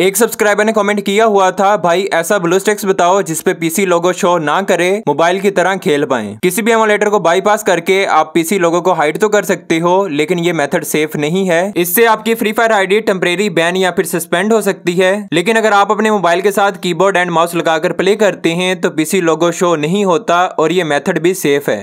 एक सब्सक्राइबर ने कमेंट किया हुआ था भाई ऐसा स्टेक्स बताओ जिसपे पीसी लोगो शो ना करे मोबाइल की तरह खेल पाए किसी भी एमोलेटर को बाईपास करके आप पीसी लोगो को हाइड तो कर सकते हो लेकिन ये मेथड सेफ नहीं है इससे आपकी free fire ID temporary ban या फिर सस्पेंड हो सकती है लेकिन अगर आप अपने मोबाइल के साथ कीबोर्ड एंड माउस लगाकर प्ले करते हैं तो पीसी लोगो शो नहीं होता और ये मेथड भी सेफ है